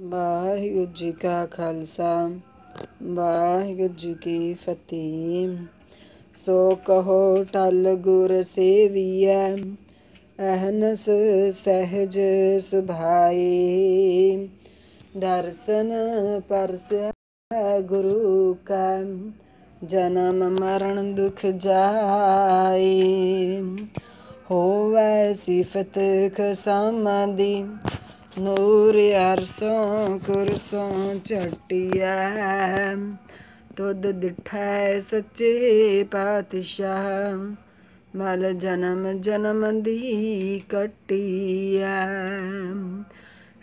ਵਾਹਿਗੁਰੂ ਜੀ ਕਾ ਖਾਲਸਾ ਵਾਹਿਗੁਰੂ ਜੀ ਕੀ ਫਤਿਹ ਸੋ ਕਹੋ ਟਲ ਗੁਰ ਸੇਵੀਐ ਅਹਨਸ ਸਹਿਜ ਸੁਭਾਈ ਦਰਸ਼ਨ ਪਰਸੈ ਗੁਰੂ ਕਾ ਜਨਮ ਮਰਨ ਦੁਖ ਜਾਏ ਹੋਵੈ ਸਿਫਤ ਖਸਮ ਦੀ ਨੂਰ ਅਰਸੋਂ ਕੁਰਸੋਂ ਚਟਿਆ ਤੁਧ ਦਿਠੈ ਸੱਚੇ ਪਾਤਸ਼ਾਹ ਮਲ ਜਨਮ ਜਨਮ ਦੀ ਕਟਿਆ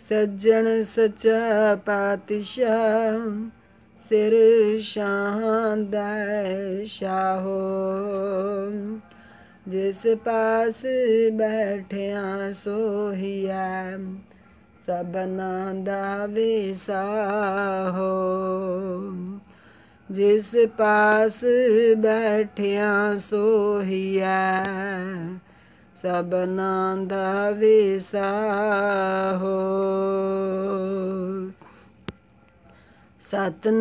ਸੱਜਣ ਸਚਾ ਪਾਤਸ਼ਾਹ ਸਿਰ ਸ਼ਾਂਦੈ ਸ਼ਾਹੋ ਜਿਸ ਪਾਸ ਬੈਠਿਆ ਸੋਹੀਐ ਸਭਨਾ ਦਾ ਵਿਸਾਹੋ ਜਿਸ ਪਾਸ ਬੈਠਿਆ ਸੋਹੀਐ ਸਭਨਾ ਦਾ ਵਿਸਾਹੋ ਸਤਨਾਮ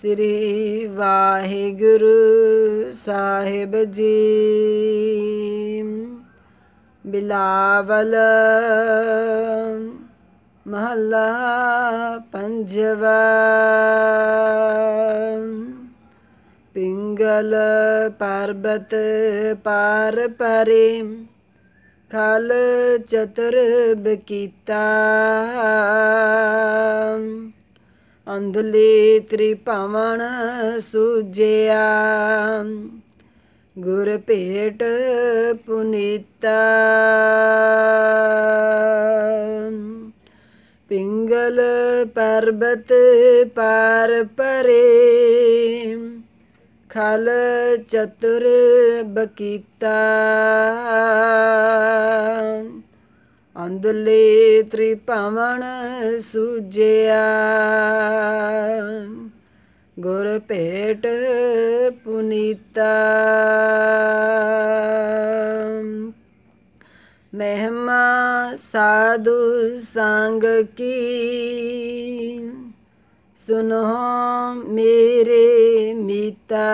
ਸ੍ਰੀ ਵਾਹਿਗੁਰੂ ਸਾਹਿਬ ਜੀ ਬਿਲਾਵਲ ਮਹੱਲਾ ਪੰਜਵ ਪਿੰਗਲ ਪਰਬਤ ਪਾਰ ਪਰੇ ਖਲ ਚਤਰਬ ਕੀਤਾ ਅੰਧਲੇ ਤ੍ਰਿਪਵਣ ਸੁਜਿਆ ਗੁਰ ਭੇਟ ਪੁਨੀਤਾ ਪਿੰਗਲ ਪਰਬਤ ਪਾਰ ਪਰੇ ਖਲ ਚਤੁਰ ਬਕੀਤਾ ਅੰਦਲੇ ਤ੍ਰਿਪਵਣ ਸੁਜਿਆ ਗੁਰ ਭੇਟ ਪੁਨੀਤਾ ਮਹਿਮਾ ਸਾਧੂ ਸੰਗ ਕੀ ਸੁਨੋ ਮੇਰੇ ਮੀਤਾ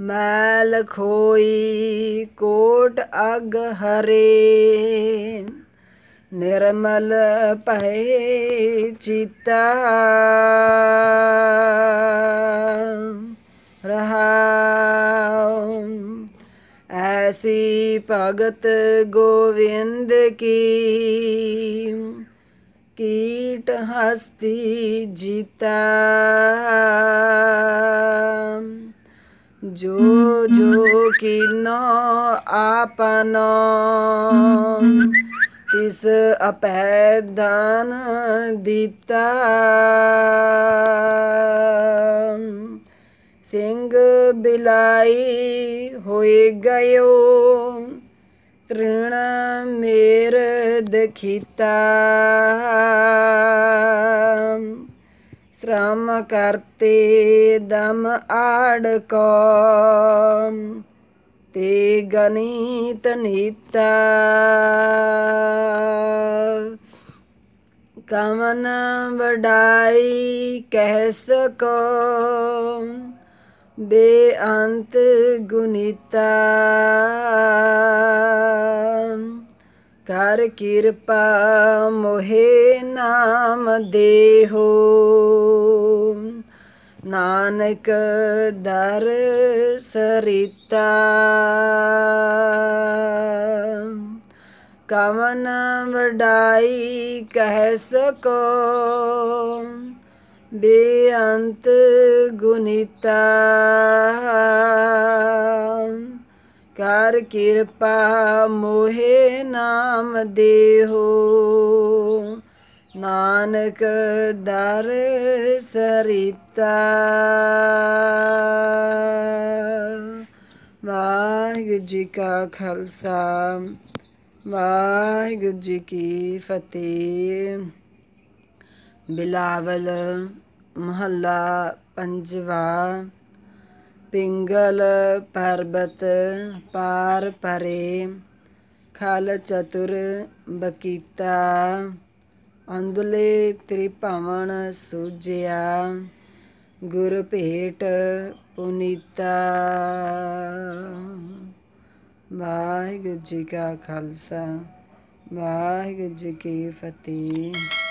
ਮੈਲ ਖੋਈ ਕੋਟ ਅਗ ਹਰੇ ਨਿਰਮਲ ਭਏ ਚਿਤਾ ਰਹਾਉ ਐਸੀ ਭਗਤ ਗੋਵਿੰਦ ਕੀ ਕੀਟ ਹਸਤੀ ਜੀਤਾ ਜੋ ਜੋ ਕਿਨੋ ਆਪਨੋ ਤਿਸ ਅਪੈ ਦਾਨ ਦਿੱਤਾ ਸਿੰਘ ਬਿਲਾਈ ਹੋਏ ਗਇਓ ਤ੍ਰਿਣ ਮੇਰ ਦਖੀਤਾ ਸ਼੍ਰਮ ਕਰਤੇ ਦਮ ਆੜ ਕੋ ਤੇ ਗਨੀਤ ਨੀਤਾ ਕਮਨ ਵਡਾਈ ਕਹਿ ਸਕੋ ਬੇਅੰਤ ਗੁਨੀਤਾ ਕਰ ਕਿਰਪਾ ਮੋਹੇ ਨਾਮ ਦੇਹੋ ਨਾਨਕ ਦਰ ਸਰਿਤਾ ਕਵਨ ਵਡਾਈ ਕਹਿ ਸਕੋ ਬੇਅੰਤ ਗੁਨੀਤਾ ਕਰ ਕਿਰਪਾ ਮੋਹੇ ਨਾਮ ਦੇਹੋ ਨਾਨਕ ਦਰ ਸਰਿਤਾ ਵਾਹਿਗੁਰੂ ਜੀ ਕਾ ਖਾਲਸਾ ਵਾਹਿਗੁਰੂ ਜੀ ਕੀ ਫਤਿਹ ਬਿਲਾਵਲ ਮਹੱਲਾ ਪੰਜਵਾ ਪਿੰਗਲ ਪਰਬਤ ਪਾਰ ਪਰੇ ਖਲ ਚਤੁਰ ਬਕੀਤਾ ਅੰਦਲੇ ਭਾਵਨ ਸੂਜਿਆ ਗੁਰ ਭੇਟ ਪੁਨੀਤਾ ਵਾਹਿਗੁਰੂ ਜੀ ਕਾ ਖਾਲਸਾ ਵਾਹਿਗੁਰੂ ਜੀ ਕੀ ਫਤਿਹ